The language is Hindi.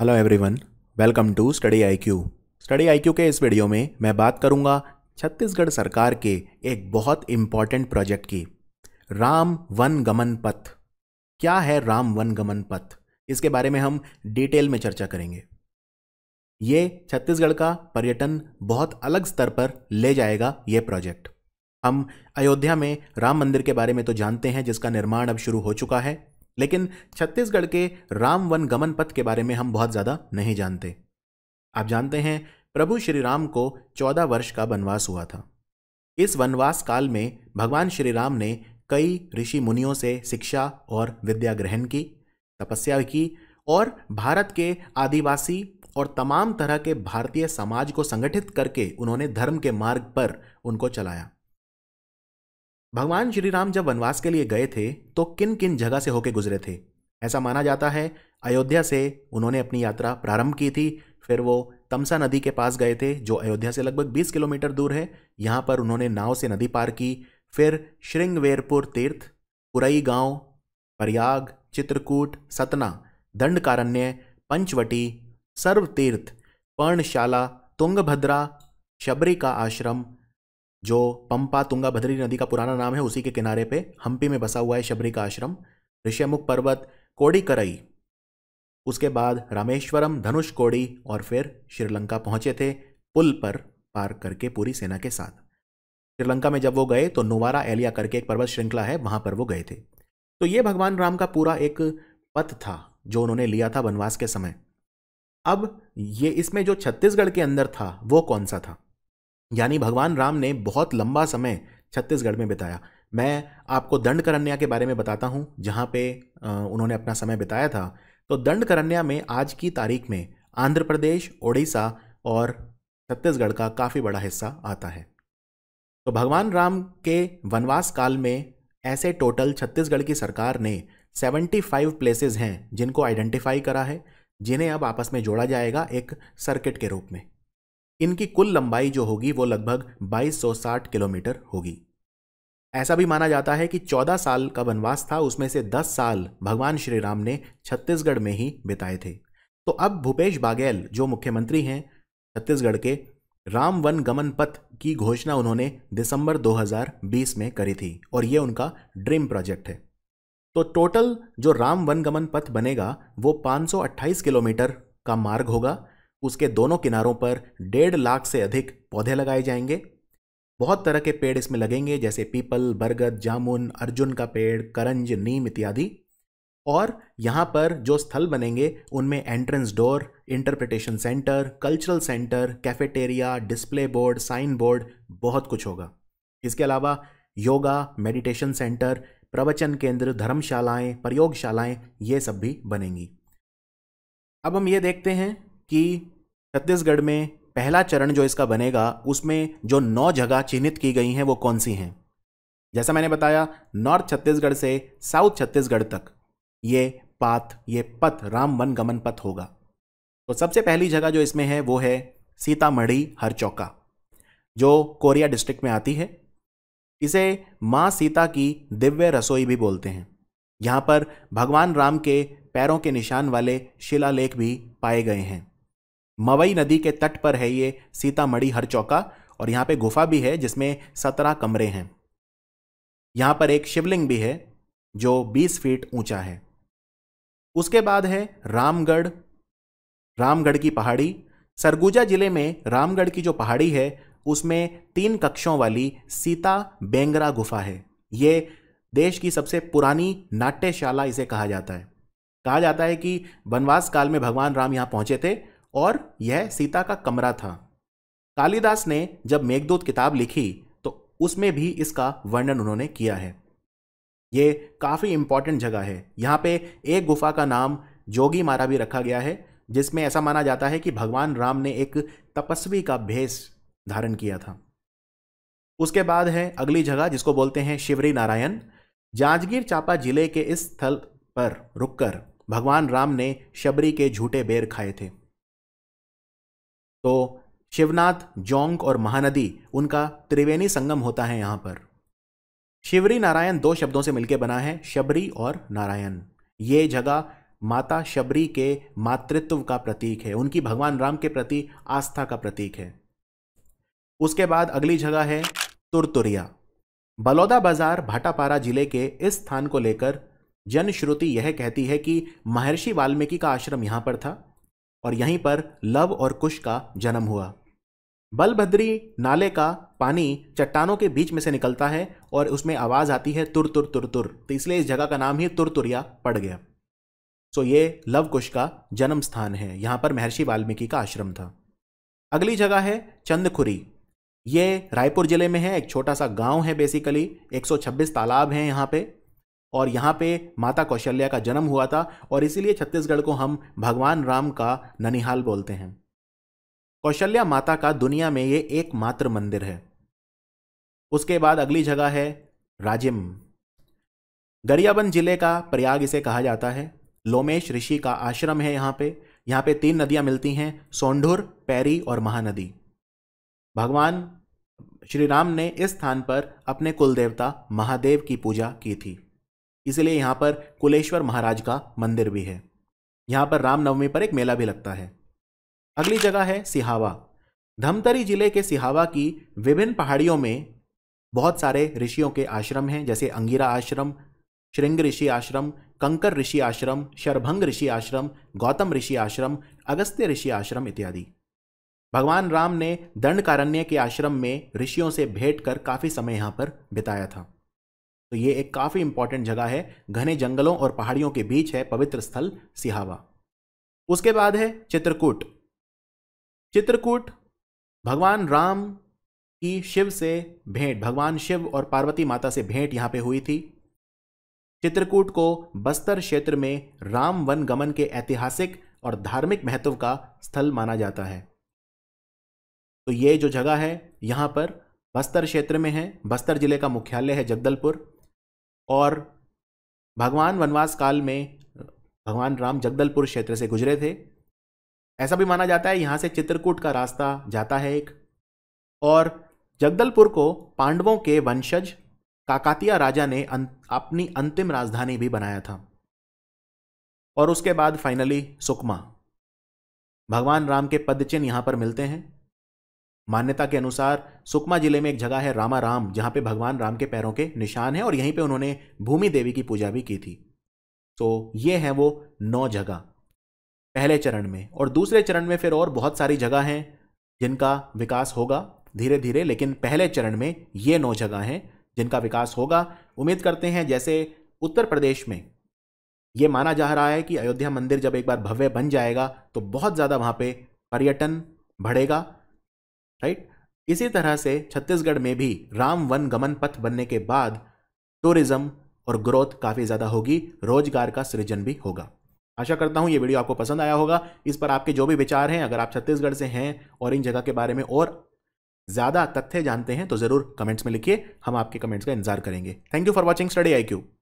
hello everyone welcome to study IQ study IQ के इस वीडियो में मैं बात करूंगा छत्तीसगढ़ सरकार के एक बहुत इम्पॉर्टेंट प्रोजेक्ट की राम वन गमन पथ क्या है राम वन गमन पथ इसके बारे में हम डिटेल में चर्चा करेंगे ये छत्तीसगढ़ का पर्यटन बहुत अलग स्तर पर ले जाएगा ये प्रोजेक्ट हम अयोध्या में राम मंदिर के बारे में तो जानते हैं जिसका निर्माण अब शुरू हो चुका है लेकिन छत्तीसगढ़ के राम वन गमन पथ के बारे में हम बहुत ज़्यादा नहीं जानते आप जानते हैं प्रभु श्री राम को चौदह वर्ष का वनवास हुआ था इस वनवास काल में भगवान श्री राम ने कई ऋषि मुनियों से शिक्षा और विद्या ग्रहण की तपस्या की और भारत के आदिवासी और तमाम तरह के भारतीय समाज को संगठित करके उन्होंने धर्म के मार्ग पर उनको चलाया भगवान श्री राम जब वनवास के लिए गए थे तो किन किन जगह से होके गुजरे थे ऐसा माना जाता है अयोध्या से उन्होंने अपनी यात्रा प्रारंभ की थी फिर वो तमसा नदी के पास गए थे जो अयोध्या से लगभग 20 किलोमीटर दूर है यहाँ पर उन्होंने नाव से नदी पार की फिर श्रृंगवेरपुर तीर्थ पुरई गांव, प्रयाग चित्रकूट सतना दंडकारण्य पंचवटी सर्वतीर्थ पर्णशाला तुंगभद्रा शबरी का आश्रम जो पंपा तुंगा भद्री नदी का पुराना नाम है उसी के किनारे पे हम्पी में बसा हुआ है शबरी का आश्रम ऋषियमुख पर्वत कोड़ी करई उसके बाद रामेश्वरम धनुष कोड़ी और फिर श्रीलंका पहुंचे थे पुल पर पार करके पूरी सेना के साथ श्रीलंका में जब वो गए तो नोवारा एलिया करके एक पर्वत श्रृंखला है वहां पर वो गए थे तो ये भगवान राम का पूरा एक पथ था जो उन्होंने लिया था वनवास के समय अब ये इसमें जो छत्तीसगढ़ के अंदर था वो कौन सा था यानी भगवान राम ने बहुत लंबा समय छत्तीसगढ़ में बिताया मैं आपको दंड के बारे में बताता हूँ जहाँ पे उन्होंने अपना समय बिताया था तो दंड में आज की तारीख में आंध्र प्रदेश ओडिशा और छत्तीसगढ़ का काफ़ी बड़ा हिस्सा आता है तो भगवान राम के वनवास काल में ऐसे टोटल छत्तीसगढ़ की सरकार ने 75 प्लेसेस हैं जिनको आइडेंटिफाई करा है जिन्हें अब आपस में जोड़ा जाएगा एक सर्किट के रूप में इनकी कुल लंबाई जो होगी वो लगभग 2260 किलोमीटर होगी ऐसा भी माना जाता है कि 14 साल का वनवास था उसमें से 10 साल भगवान श्री राम ने छत्तीसगढ़ में ही बिताए थे तो अब भूपेश बाघेल जो मुख्यमंत्री हैं छत्तीसगढ़ के राम वन गमन पथ की घोषणा उन्होंने दिसंबर 2020 में करी थी और ये उनका ड्रीम प्रोजेक्ट है तो टोटल जो राम वनगमन पथ बनेगा वो 528 किलोमीटर का मार्ग होगा उसके दोनों किनारों पर डेढ़ लाख से अधिक पौधे लगाए जाएंगे बहुत तरह के पेड़ इसमें लगेंगे जैसे पीपल बरगद जामुन अर्जुन का पेड़ करंज नीम इत्यादि और यहाँ पर जो स्थल बनेंगे उनमें entrance door interpretation centre cultural centre cafeteria display board sign board बहुत कुछ होगा इसके अलावा योगा मेडिटेशन सेंटर प्रवचन केंद्र धर्मशालाएं प्रयोगशालाएं ये सब भी बनेंगी अब हम ये देखते हैं कि छत्तीसगढ़ में पहला चरण जो इसका बनेगा उसमें जो नौ जगह चिन्हित की गई हैं वो कौन सी हैं जैसा मैंने बताया नॉर्थ छत्तीसगढ़ से साउथ छत्तीसगढ़ तक ये पाथ ये पथ राम वन गमन पथ होगा तो सबसे पहली जगह जो इसमें है वो है सीतामढ़ी हरचौका जो कोरिया डिस्ट्रिक्ट में आती है इसे माँ सीता की दिव्य रसोई भी बोलते हैं यहाँ पर भगवान राम के पैरों के निशान वाले शिलालेख भी पाए गए हैं मवई नदी के तट पर है ये सीतामढ़ी हर चौका और यहाँ पे गुफा भी है जिसमें सत्रह कमरे हैं यहाँ पर एक शिवलिंग भी है जो बीस फीट ऊंचा है उसके बाद है रामगढ़ रामगढ़ की पहाड़ी सरगुजा जिले में रामगढ़ की जो पहाड़ी है उसमें तीन कक्षों वाली सीता बेंगरा गुफा है ये देश की सबसे पुरानी नाट्यशाला इसे कहा जाता है कहा जाता है कि वनवास काल में भगवान राम यहाँ पहुँचे थे और यह सीता का कमरा था कालिदास ने जब मेघदूत किताब लिखी तो उसमें भी इसका वर्णन उन्होंने किया है ये काफ़ी इंपॉर्टेंट जगह है यहाँ पे एक गुफा का नाम जोगी मारा भी रखा गया है जिसमें ऐसा माना जाता है कि भगवान राम ने एक तपस्वी का भेष धारण किया था उसके बाद है अगली जगह जिसको बोलते हैं शिवरी नारायण जांजगीर चांपा जिले के इस स्थल पर रुककर भगवान राम ने शबरी के झूठे बेर खाए थे तो शिवनाथ जोंग और महानदी उनका त्रिवेणी संगम होता है यहां पर शिवरी नारायण दो शब्दों से मिलकर बना है शबरी और नारायण ये जगह माता शबरी के मातृत्व का प्रतीक है उनकी भगवान राम के प्रति आस्था का प्रतीक है उसके बाद अगली जगह है तुरतुरिया बलौदा बाजार भाटापारा जिले के इस स्थान को लेकर जनश्रुति यह कहती है कि महर्षि वाल्मीकि का आश्रम यहां पर था और यहीं पर लव और कुश का जन्म हुआ बलभद्री नाले का पानी चट्टानों के बीच में से निकलता है और उसमें आवाज़ आती है तुर तुर तुर तुर तो इसलिए इस जगह का नाम ही तुरतुरिया पड़ गया सो ये लव कुश का जन्म स्थान है यहाँ पर महर्षि वाल्मीकि का आश्रम था अगली जगह है चंदखुरी ये रायपुर ज़िले में है एक छोटा सा गांव है बेसिकली 126 तालाब हैं यहाँ पे और यहाँ पे माता कौशल्या का जन्म हुआ था और इसीलिए छत्तीसगढ़ को हम भगवान राम का ननिहाल बोलते हैं कौशल्या माता का दुनिया में ये एकमात्र मंदिर है उसके बाद अगली जगह है राजिम गरियाबंद जिले का प्रयाग इसे कहा जाता है लोमेश ऋषि का आश्रम है यहाँ पे यहाँ पे तीन नदियाँ मिलती हैं सोंढुर पैरी और महानदी भगवान श्री राम ने इस स्थान पर अपने कुल देवता महादेव की पूजा की थी इसलिए यहाँ पर कुलेश्वर महाराज का मंदिर भी है यहाँ पर रामनवमी पर एक मेला भी लगता है अगली जगह है सिहावा धमतरी जिले के सिहावा की विभिन्न पहाड़ियों में बहुत सारे ऋषियों के आश्रम हैं जैसे अंगिरा आश्रम श्रृंग ऋषि आश्रम कंकर ऋषि आश्रम शरभंग ऋषि आश्रम गौतम ऋषि आश्रम अगस्त्य ऋषि आश्रम इत्यादि भगवान राम ने दंडकारण्य के आश्रम में ऋषियों से भेंट कर काफ़ी समय यहाँ पर बिताया था तो ये एक काफ़ी इंपॉर्टेंट जगह है घने जंगलों और पहाड़ियों के बीच है पवित्र स्थल सिहावा उसके बाद है चित्रकूट चित्रकूट भगवान राम की शिव से भेंट भगवान शिव और पार्वती माता से भेंट यहाँ पे हुई थी चित्रकूट को बस्तर क्षेत्र में राम वन गमन के ऐतिहासिक और धार्मिक महत्व का स्थल माना जाता है तो ये जो जगह है यहाँ पर बस्तर क्षेत्र में है बस्तर जिले का मुख्यालय है जगदलपुर और भगवान वनवास काल में भगवान राम जगदलपुर क्षेत्र से गुजरे थे ऐसा भी माना जाता है यहाँ से चित्रकूट का रास्ता जाता है एक और जगदलपुर को पांडवों के वंशज काकातिया राजा ने अं-, अपनी अंतिम राजधानी भी बनाया था और उसके बाद फाइनली सुकमा भगवान राम के पदचिन्ह यहाँ पर मिलते हैं मान्यता के अनुसार सुकमा जिले में एक जगह है रामा राम जहाँ पे भगवान राम के पैरों के निशान हैं और यहीं पे उन्होंने भूमि देवी की पूजा भी की थी तो ये हैं वो नौ जगह पहले चरण में और दूसरे चरण में फिर और बहुत सारी जगह हैं जिनका विकास होगा धीरे धीरे लेकिन पहले चरण में ये नौ जगह हैं जिनका विकास होगा उम्मीद करते हैं जैसे उत्तर प्रदेश में ये माना जा रहा है कि अयोध्या मंदिर जब एक बार भव्य बन जाएगा तो बहुत ज़्यादा वहाँ पे पर्यटन बढ़ेगा राइट इसी तरह से छत्तीसगढ़ में भी राम वन गमन पथ बनने के बाद टूरिज्म और ग्रोथ काफ़ी ज़्यादा होगी रोजगार का सृजन भी होगा आशा करता हूँ ये वीडियो आपको पसंद आया होगा इस पर आपके जो भी विचार हैं अगर आप छत्तीसगढ़ से हैं और इन जगह के बारे में और ज़्यादा तथ्य जानते हैं तो ज़रूर कमेंट्स में लिखिए हम आपके कमेंट्स का इंतजार करेंगे thank you for watching study I Q